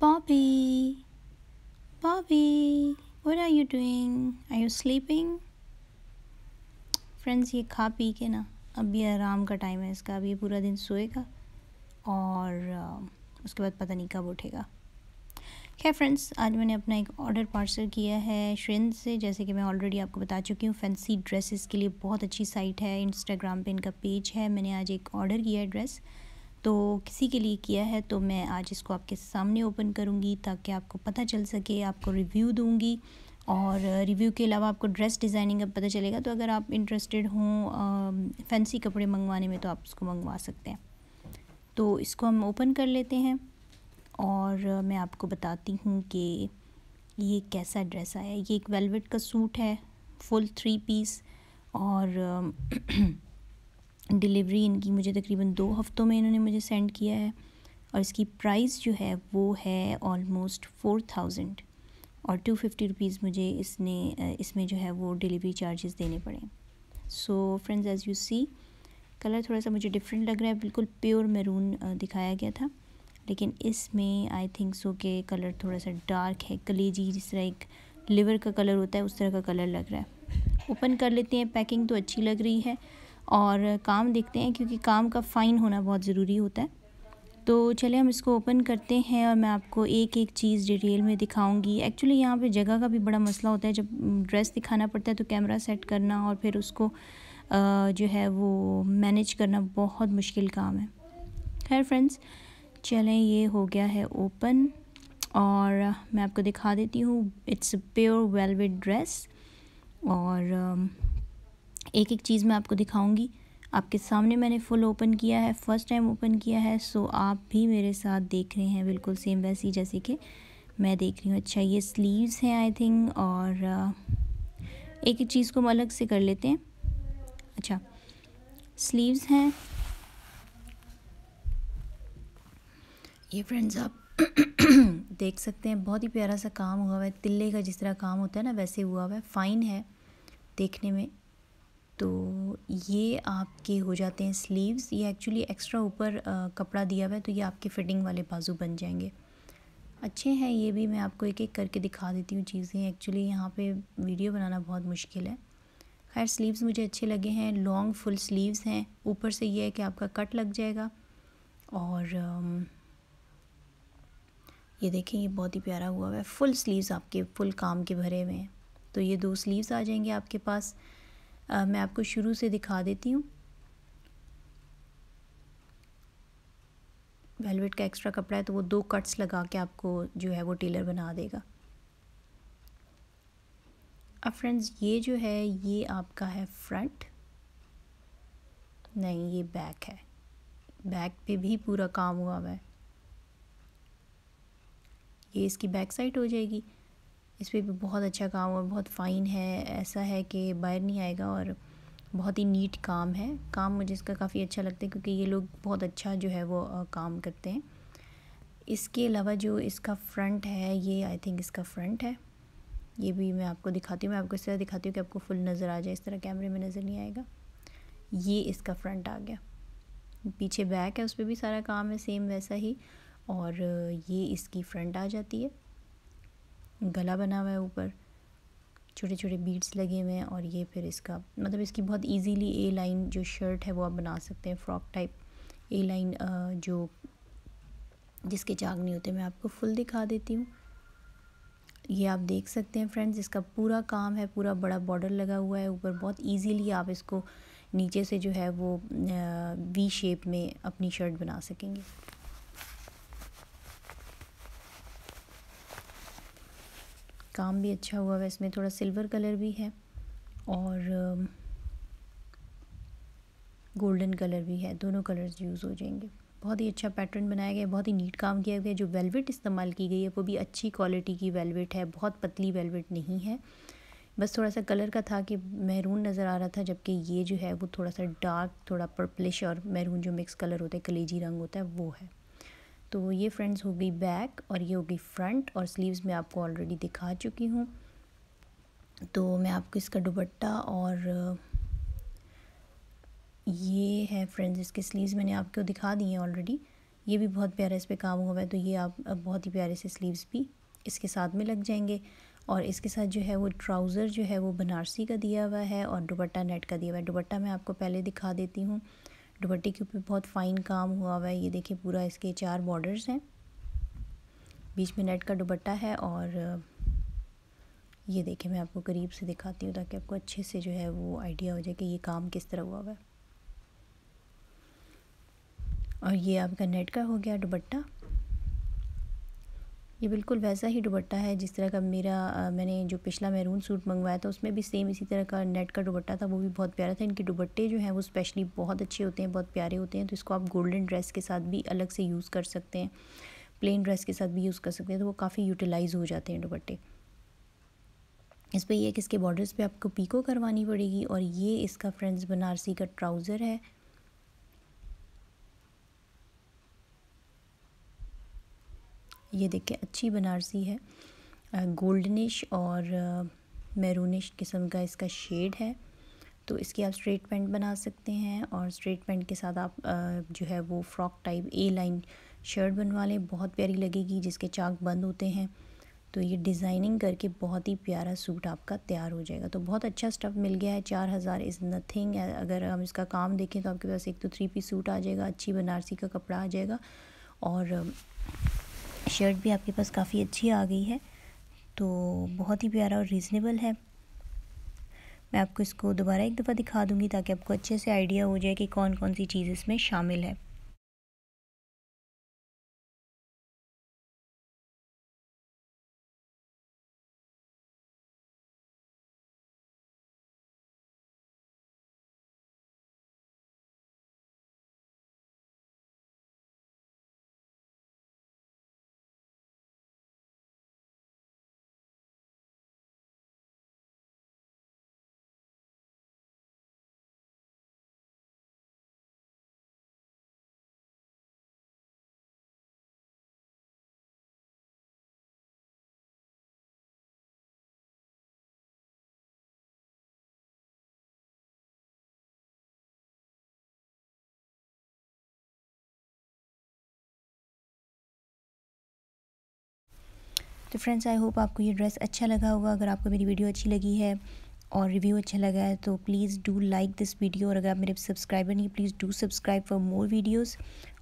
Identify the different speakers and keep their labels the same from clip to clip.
Speaker 1: Bobby, Bobby, what are you doing? Are you sleeping? Friends ये खा P के ना अब ये आराम का टाइम है इसका अब ये पूरा दिन सोएगा और उसके बाद पता नहीं कब उठेगा खैर फ्रेंड्स आज मैंने अपना एक ऑर्डर पार्सल किया है श्रेंड से जैसे कि मैं ऑलरेडी आपको बता चुकी हूँ फैंसी ड्रेसेस के लिए बहुत अच्छी साइट है इंस्टाग्राम पे इनका पेज है मैंने आज एक ऑर्डर किया है ड्रेस तो किसी के लिए किया है तो मैं आज इसको आपके सामने ओपन करूँगी ताकि आपको पता चल सके आपको रिव्यू दूँगी और रिव्यू के अलावा आपको ड्रेस डिज़ाइनिंग का पता चलेगा तो अगर आप इंटरेस्टेड हों फैंसी कपड़े मंगवाने में तो आप उसको मंगवा सकते हैं तो इसको हम ओपन कर लेते हैं और मैं आपको बताती हूँ कि ये कैसा ड्रेस आया ये एक वेलवेट का सूट है फुल थ्री पीस और डिलीवरी इनकी मुझे तकरीबन दो हफ़्तों में इन्होंने मुझे सेंड किया है और इसकी प्राइस जो है वो है ऑलमोस्ट फ़ोर थाउजेंड और टू फिफ्टी रुपीज़ मुझे इसने इसमें जो है वो डिलीवरी चार्जेस देने पड़े so friends as you see colour थोड़ा सा मुझे डिफरेंट लग रहा है बिल्कुल प्योर मैरून दिखाया गया था लेकिन इसमें आई थिंक सो के कलर थोड़ा सा डार्क है कलेजी जिस तरह एक लिवर का कलर होता है उस तरह का कलर लग रहा है ओपन कर लेते हैं पैकिंग तो अच्छी लग रही है और काम देखते हैं क्योंकि काम का फ़ाइन होना बहुत ज़रूरी होता है तो चलिए हम इसको ओपन करते हैं और मैं आपको एक एक चीज़ डिटेल में दिखाऊंगी एक्चुअली यहाँ पे जगह का भी बड़ा मसला होता है जब ड्रेस दिखाना पड़ता है तो कैमरा सेट करना और फिर उसको जो है वो मैनेज करना बहुत मुश्किल काम है खैर फ्रेंड्स चलें ये हो गया है ओपन और मैं आपको दिखा देती हूँ इट्स प्योर वेलवेट ड्रेस और एक एक चीज़ मैं आपको दिखाऊंगी आपके सामने मैंने फुल ओपन किया है फ़र्स्ट टाइम ओपन किया है सो आप भी मेरे साथ देख रहे हैं बिल्कुल सेम वैसी जैसे कि मैं देख रही हूँ अच्छा ये स्लीव्स हैं आई थिंक और uh, एक एक चीज़ को हम अलग से कर लेते हैं अच्छा स्लीव्स हैं ये फ्रेंड्स आप देख सकते हैं बहुत ही प्यारा सा काम हुआ हुआ है तिल्ले का जिस तरह काम होता है ना वैसे हुआ हुआ है फ़ाइन है देखने में तो ये आपके हो जाते हैं स्लीव्स ये एक्चुअली एक्स्ट्रा ऊपर कपड़ा दिया हुआ है तो ये आपके फ़िटिंग वाले बाजू बन जाएंगे अच्छे हैं ये भी मैं आपको एक एक करके दिखा देती हूँ चीज़ें एक्चुअली यहाँ पे वीडियो बनाना बहुत मुश्किल है खैर स्लीव्स मुझे अच्छे लगे हैं लॉन्ग फुल स्लीव्स हैं ऊपर से ये है कि आपका कट लग जाएगा और ये देखें ये बहुत ही प्यारा हुआ हुआ है फुल स्लीव्स आपके फुल काम के भरे हुए हैं तो ये दो स्लीव्स आ जाएंगे आपके पास मैं आपको शुरू से दिखा देती हूँ वेलवेट का एक्स्ट्रा कपड़ा है तो वो दो कट्स लगा के आपको जो है वो टेलर बना देगा अब फ्रेंड्स ये जो है ये आपका है फ्रंट नहीं ये बैक है बैक पे भी पूरा काम हुआ हुआ है ये इसकी बैक साइड हो जाएगी इस पर भी बहुत अच्छा काम और बहुत फ़ाइन है ऐसा है कि बाहर नहीं आएगा और बहुत ही नीट काम है काम मुझे इसका काफ़ी अच्छा लगता है क्योंकि ये लोग बहुत अच्छा जो है वो काम करते हैं इसके अलावा जो इसका फ्रंट है ये आई थिंक इसका फ्रंट है ये भी मैं आपको दिखाती हूँ मैं आपको इस तरह दिखाती हूँ कि आपको फुल नज़र आ जाए इस तरह कैमरे में नज़र नहीं आएगा ये इसका फ्रंट आ गया पीछे बैक है उस पर भी सारा काम है सेम वैसा ही और ये इसकी फ्रंट आ जाती है गला बना हुआ है ऊपर छोटे छोटे बीट्स लगे हुए हैं और ये फिर इसका मतलब इसकी बहुत इजीली ए लाइन जो शर्ट है वो आप बना सकते हैं फ्रॉक टाइप ए लाइन जो जिसके चाक नहीं होते मैं आपको फुल दिखा देती हूँ ये आप देख सकते हैं फ्रेंड्स इसका पूरा काम है पूरा बड़ा बॉर्डर लगा हुआ है ऊपर बहुत इजीली आप इसको नीचे से जो है वो वी शेप में अपनी शर्ट बना सकेंगे काम भी अच्छा हुआ है इसमें थोड़ा सिल्वर कलर भी है और गोल्डन कलर भी है दोनों कलर्स यूज़ हो जाएंगे बहुत ही अच्छा पैटर्न बनाया गया है बहुत ही नीट काम किया गया है जो वेलवेट इस्तेमाल की गई है वो भी अच्छी क्वालिटी की वेलवेट है बहुत पतली वेलवेट नहीं है बस थोड़ा सा कलर का था कि महरून नज़र आ रहा था जबकि ये जो है वो थोड़ा सा डार्क थोड़ा पर्पलिश और महरून जो मिक्स कलर होता है कलेजी रंग होता है वो है तो ये फ्रेंड्स हो गई बैक और ये हो गई फ्रंट और स्लीव्स मैं आपको ऑलरेडी दिखा चुकी हूँ तो मैं आपको इसका दुबट्टा और ये है फ्रेंड्स इसके स्लीव्स मैंने आपको दिखा दिए हैं ऑलरेडी ये भी बहुत प्यारा इस पर काम हुआ है तो ये आप बहुत ही प्यारे से स्लीव्स भी इसके साथ में लग जाएंगे और इसके साथ जो है वो ट्राउज़र जो है वो बनारसी का दिया हुआ है और दुबट्टा नेट का दिया हुआ है दुबट्टा मैं आपको पहले दिखा देती हूँ दुपट्टे के ऊपर बहुत फ़ाइन काम हुआ हुआ है ये देखिए पूरा इसके चार बॉर्डर्स हैं बीच में नेट का दुपट्टा है और ये देखिए मैं आपको करीब से दिखाती हूँ ताकि आपको अच्छे से जो है वो आइडिया हो जाए कि ये काम किस तरह हुआ हुआ है और ये आपका नेट का हो गया दुपट्टा ये बिल्कुल वैसा ही दुबट्टा है जिस तरह का मेरा आ, मैंने जो पिछला मैरून सूट मंगवाया था उसमें भी सेम इसी तरह का नेट का दुबट्टा था वो भी बहुत प्यारा था इनके दुबट्टे जो हैं वो स्पेशली बहुत अच्छे होते हैं बहुत प्यारे होते हैं तो इसको आप गोल्डन ड्रेस के साथ भी अलग से यूज़ कर सकते हैं प्लेन ड्रेस के साथ भी यूज़ कर सकते हैं तो वो काफ़ी यूटिलाइज़ हो जाते हैं दुबट्टे इस पर यह कि इसके बॉर्डर्स पर आपको पीको करवानी पड़ेगी और ये इसका फ्रेंड्स बनारसी का ट्राउज़र है ये देखिए अच्छी बनारसी है गोल्डनिश और मैरूनिश किस्म का इसका शेड है तो इसकी आप स्ट्रेट पेंट बना सकते हैं और स्ट्रेट पेंट के साथ आप जो है वो frock type A line shirt बनवा लें बहुत प्यारी लगेगी जिसके चाक बंद होते हैं तो ये डिज़ाइनिंग करके बहुत ही प्यारा सूट आपका तैयार हो जाएगा तो बहुत अच्छा स्टफ़ मिल गया है चार हज़ार इज़ नथिंग अगर हम इसका काम देखें तो आपके पास एक तो थ्री पीस सूट आ जाएगा अच्छी बनारसी का कपड़ा आ जाएगा और शर्ट भी आपके पास काफ़ी अच्छी आ गई है तो बहुत ही प्यारा और रीज़नेबल है मैं आपको इसको दोबारा एक दफ़ा दिखा दूँगी ताकि आपको अच्छे से आइडिया हो जाए कि कौन कौन सी चीज़ इसमें शामिल है तो फ्रेंड्स आई होप आपको ये ड्रेस अच्छा लगा होगा अगर आपको मेरी वीडियो अच्छी लगी है और रिव्यू अच्छा लगा है तो please do like this video और अगर आप मेरे सब्सक्राइबर नहीं please do subscribe for more videos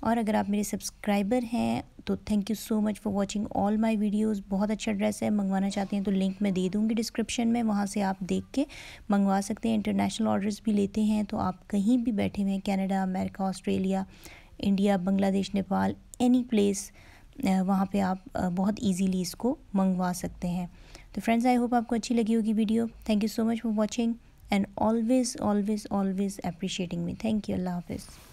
Speaker 1: और अगर आप मेरे सब्सक्राइबर हैं तो thank you so much for watching all my videos बहुत अच्छा ड्रेस है मंगवाना चाहते हैं तो लिंक मैं दे दूँगी डिस्क्रिप्शन में वहाँ से आप देख के मंगवा सकते हैं इंटरनेशनल ऑर्डर्स भी लेते हैं तो आप कहीं भी बैठे हुए हैं Canada America Australia India Bangladesh Nepal any place वहाँ पे आप बहुत इजीली इसको मंगवा सकते हैं तो फ्रेंड्स आई होप आपको अच्छी लगी होगी video thank you so much for watching and always always always appreciating me thank you अल्लाह हाफिज़